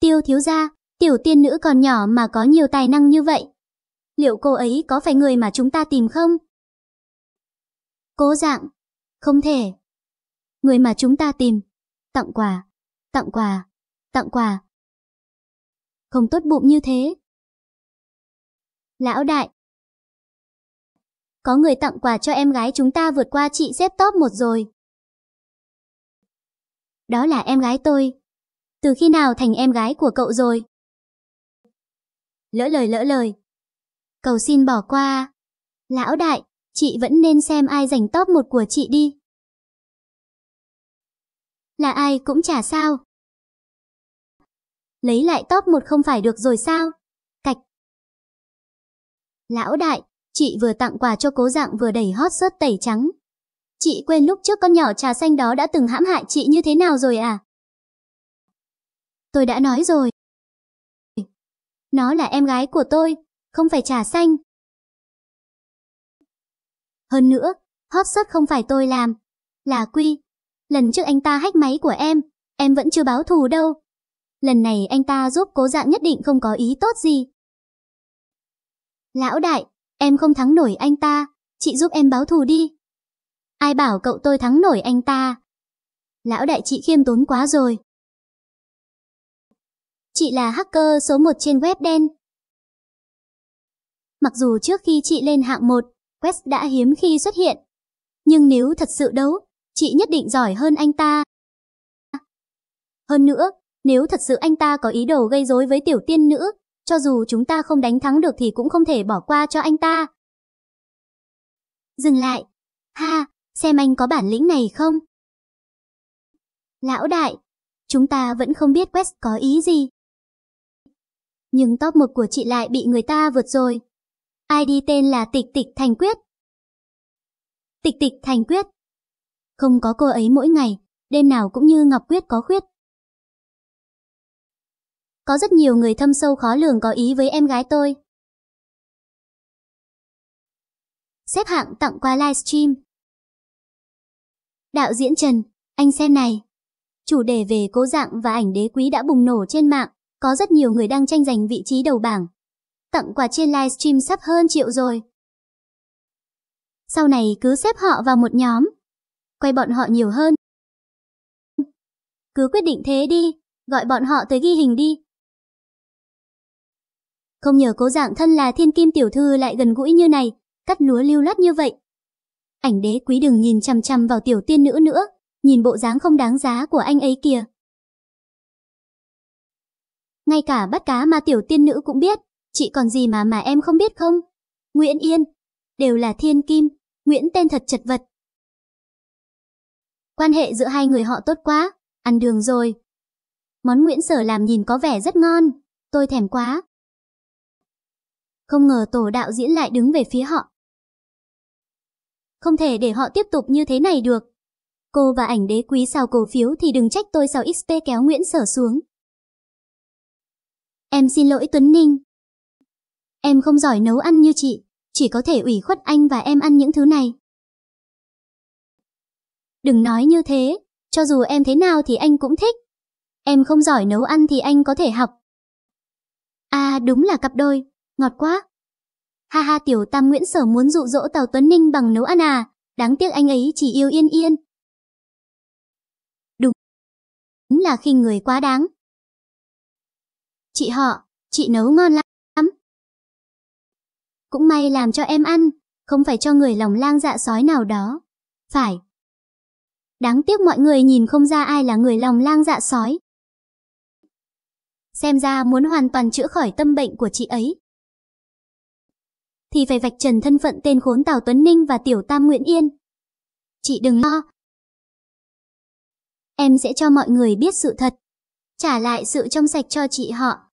Tiêu thiếu gia, tiểu tiên nữ còn nhỏ mà có nhiều tài năng như vậy. Liệu cô ấy có phải người mà chúng ta tìm không? Cố dạng, không thể. Người mà chúng ta tìm, tặng quà, tặng quà, tặng quà. Không tốt bụng như thế. Lão đại, có người tặng quà cho em gái chúng ta vượt qua chị xếp top một rồi. Đó là em gái tôi, từ khi nào thành em gái của cậu rồi? Lỡ lời lỡ lời. Cầu xin bỏ qua. Lão đại, chị vẫn nên xem ai giành top một của chị đi. Là ai cũng chả sao. Lấy lại top một không phải được rồi sao? Cạch. Lão đại, chị vừa tặng quà cho cố dạng vừa đẩy hot sớt tẩy trắng. Chị quên lúc trước con nhỏ trà xanh đó đã từng hãm hại chị như thế nào rồi à? tôi đã nói rồi. Nó là em gái của tôi, không phải trà xanh. Hơn nữa, hot shot không phải tôi làm, là Quy. Lần trước anh ta hách máy của em, em vẫn chưa báo thù đâu. Lần này anh ta giúp cố dạng nhất định không có ý tốt gì. Lão đại, em không thắng nổi anh ta, chị giúp em báo thù đi. Ai bảo cậu tôi thắng nổi anh ta? Lão đại chị khiêm tốn quá rồi. Chị là hacker số 1 trên web đen. Mặc dù trước khi chị lên hạng 1, quest đã hiếm khi xuất hiện. Nhưng nếu thật sự đấu, chị nhất định giỏi hơn anh ta. Hơn nữa, nếu thật sự anh ta có ý đồ gây rối với tiểu tiên nữ, cho dù chúng ta không đánh thắng được thì cũng không thể bỏ qua cho anh ta. Dừng lại. Ha, xem anh có bản lĩnh này không? Lão đại, chúng ta vẫn không biết quest có ý gì nhưng top một của chị lại bị người ta vượt rồi. ID tên là Tịch Tịch Thành Quyết. Tịch Tịch Thành Quyết. Không có cô ấy mỗi ngày, đêm nào cũng như Ngọc Quyết có khuyết. Có rất nhiều người thâm sâu khó lường có ý với em gái tôi. Xếp hạng tặng qua livestream. Đạo diễn Trần, anh xem này. Chủ đề về cố dạng và ảnh đế quý đã bùng nổ trên mạng. Có rất nhiều người đang tranh giành vị trí đầu bảng. Tặng quà trên livestream sắp hơn triệu rồi. Sau này cứ xếp họ vào một nhóm. Quay bọn họ nhiều hơn. Cứ quyết định thế đi, gọi bọn họ tới ghi hình đi. Không nhờ cố dạng thân là thiên kim tiểu thư lại gần gũi như này, cắt lúa lưu loát như vậy. Ảnh đế quý đừng nhìn chằm chằm vào tiểu tiên nữ nữa, nhìn bộ dáng không đáng giá của anh ấy kìa ngay cả bắt cá mà tiểu tiên nữ cũng biết, chị còn gì mà mà em không biết không? Nguyễn Yên, đều là thiên kim, Nguyễn tên thật chật vật. Quan hệ giữa hai người họ tốt quá, ăn đường rồi. Món Nguyễn Sở làm nhìn có vẻ rất ngon, tôi thèm quá. Không ngờ tổ đạo diễn lại đứng về phía họ. Không thể để họ tiếp tục như thế này được. Cô và ảnh đế quý sao cổ phiếu thì đừng trách tôi sao XP kéo Nguyễn Sở xuống. Em xin lỗi Tuấn Ninh. Em không giỏi nấu ăn như chị, chỉ có thể ủy khuất anh và em ăn những thứ này. Đừng nói như thế, cho dù em thế nào thì anh cũng thích. Em không giỏi nấu ăn thì anh có thể học. À đúng là cặp đôi, ngọt quá. Ha ha tiểu tam Nguyễn Sở muốn dụ dỗ Tào Tuấn Ninh bằng nấu ăn à, đáng tiếc anh ấy chỉ yêu yên yên. Đúng, đúng là khi người quá đáng. Chị họ, chị nấu ngon lắm. Cũng may làm cho em ăn, không phải cho người lòng lang dạ sói nào đó. Phải. Đáng tiếc mọi người nhìn không ra ai là người lòng lang dạ sói. Xem ra muốn hoàn toàn chữa khỏi tâm bệnh của chị ấy. Thì phải vạch trần thân phận tên khốn Tào Tuấn Ninh và Tiểu Tam Nguyễn Yên. Chị đừng lo. Em sẽ cho mọi người biết sự thật. Trả lại sự trong sạch cho chị họ.